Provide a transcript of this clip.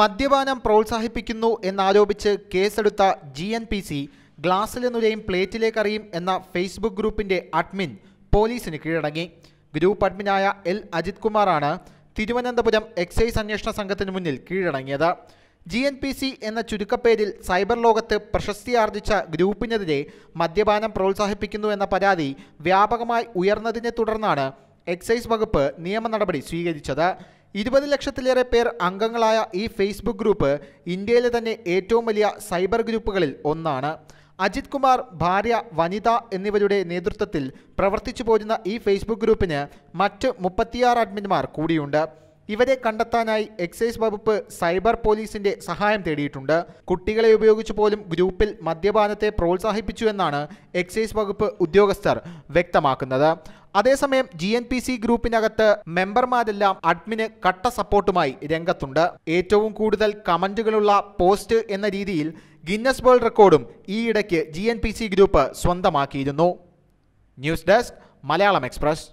മദ്യപാനം പ്രോത്സാഹിപ്പിക്കുന്നു എന്നാരോപിച്ച് കേസെടുത്ത ജി എൻ പി സി ഗ്ലാസ്സിലെ നുരയും പ്ലേറ്റിലേക്കറിയും എന്ന ഫേസ്ബുക്ക് ഗ്രൂപ്പിന്റെ അഡ്മിൻ പോലീസിന് കീഴടങ്ങി ഗ്രൂപ്പ് അഡ്മിനായ എൽ അജിത് കുമാറാണ് തിരുവനന്തപുരം എക്സൈസ് അന്വേഷണ സംഘത്തിന് മുന്നിൽ കീഴടങ്ങിയത് ജി എൻ പി സി എന്ന ചുരുക്കപ്പേരിൽ സൈബർ ലോകത്ത് ആർജിച്ച ഗ്രൂപ്പിനെതിരെ മദ്യപാനം പ്രോത്സാഹിപ്പിക്കുന്നു എന്ന പരാതി വ്യാപകമായി ഉയർന്നതിനെ തുടർന്നാണ് എക്സൈസ് വകുപ്പ് നിയമ നടപടി സ്വീകരിച്ചത് ഇരുപത് ലക്ഷത്തിലേറെ പേർ അംഗങ്ങളായ ഈ ഫേസ്ബുക്ക് ഗ്രൂപ്പ് ഇന്ത്യയിലെ തന്നെ ഏറ്റവും വലിയ സൈബർ ഗ്രൂപ്പുകളിൽ ഒന്നാണ് അജിത് കുമാർ ഭാര്യ വനിത എന്നിവരുടെ നേതൃത്വത്തിൽ പ്രവർത്തിച്ചു പോരുന്ന ഈ ഫേസ്ബുക്ക് ഗ്രൂപ്പിന് മറ്റ് മുപ്പത്തിയാറ് അഡ്മിന്മാർ കൂടിയുണ്ട് ഇവരെ കണ്ടെത്താനായി എക്സൈസ് വകുപ്പ് സൈബർ പോലീസിന്റെ സഹായം തേടിയിട്ടുണ്ട് കുട്ടികളെ ഉപയോഗിച്ച് പോലും ഗ്രൂപ്പിൽ മദ്യപാനത്തെ പ്രോത്സാഹിപ്പിച്ചു എന്നാണ് എക്സൈസ് വകുപ്പ് ഉദ്യോഗസ്ഥർ വ്യക്തമാക്കുന്നത് അതേസമയം ജി എൻ പി സി ഗ്രൂപ്പിനകത്ത് മെമ്പർമാരെല്ലാം അഡ്മിന് കട്ട സപ്പോർട്ടുമായി രംഗത്തുണ്ട് ഏറ്റവും കൂടുതൽ കമന്റുകളുള്ള പോസ്റ്റ് എന്ന രീതിയിൽ ഗിന്നസ് വേൾഡ് റെക്കോർഡും ഈയിടയ്ക്ക് G N P C group സ്വന്തമാക്കിയിരുന്നു ന്യൂസ് ഡെസ്ക് മലയാളം എക്സ്പ്രസ്